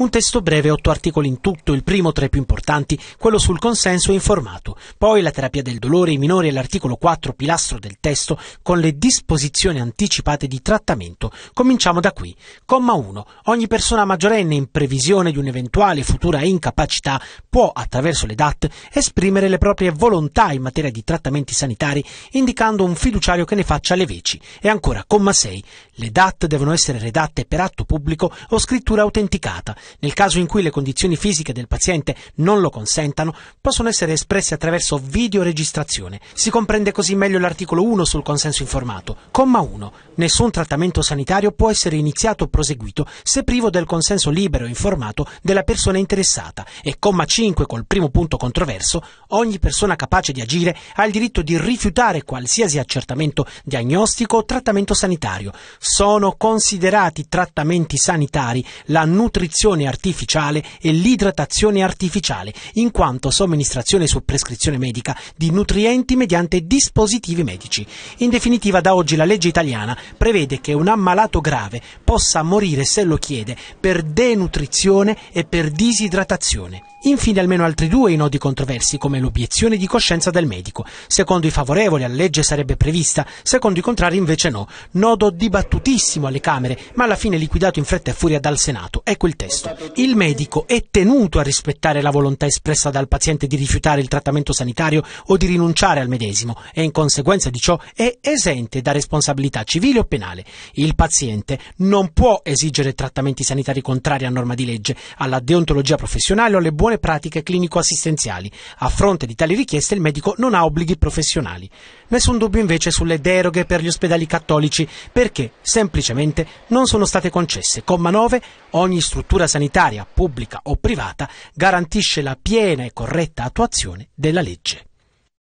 Un testo breve, otto articoli in tutto, il primo tra i più importanti, quello sul consenso informato, poi la terapia del dolore, ai minori e l'articolo 4, pilastro del testo, con le disposizioni anticipate di trattamento. Cominciamo da qui. Comma 1. Ogni persona maggiorenne in previsione di un'eventuale futura incapacità può, attraverso le DAT, esprimere le proprie volontà in materia di trattamenti sanitari, indicando un fiduciario che ne faccia le veci. E ancora, comma 6. Le DAT devono essere redatte per atto pubblico o scrittura autenticata. Nel caso in cui le condizioni fisiche del paziente non lo consentano, possono essere espresse attraverso videoregistrazione. Si comprende così meglio l'articolo 1 sul consenso informato. Comma 1. Nessun trattamento sanitario può essere iniziato o proseguito se privo del consenso libero e informato della persona interessata e comma 5 col primo punto controverso, ogni persona capace di agire ha il diritto di rifiutare qualsiasi accertamento diagnostico o trattamento sanitario. Sono considerati trattamenti sanitari la nutrizione artificiale e l'idratazione artificiale, in quanto somministrazione su prescrizione medica di nutrienti mediante dispositivi medici. In definitiva, da oggi la legge italiana prevede che un ammalato grave possa morire se lo chiede per denutrizione e per disidratazione. Infine almeno altri due i nodi controversi, come l'obiezione di coscienza del medico. Secondo i favorevoli alla legge sarebbe prevista, secondo i contrari invece no. Nodo dibattutissimo alle Camere, ma alla fine liquidato in fretta e furia dal Senato. Ecco il testo. Il medico è tenuto a rispettare la volontà espressa dal paziente di rifiutare il trattamento sanitario o di rinunciare al medesimo e in conseguenza di ciò è esente da responsabilità civile o penale. Il paziente non può esigere trattamenti sanitari contrari a norma di legge, alla deontologia professionale o alle buone le pratiche clinico-assistenziali. A fronte di tali richieste il medico non ha obblighi professionali. Nessun dubbio invece sulle deroghe per gli ospedali cattolici perché semplicemente non sono state concesse. Comma 9. Ogni struttura sanitaria, pubblica o privata, garantisce la piena e corretta attuazione della legge.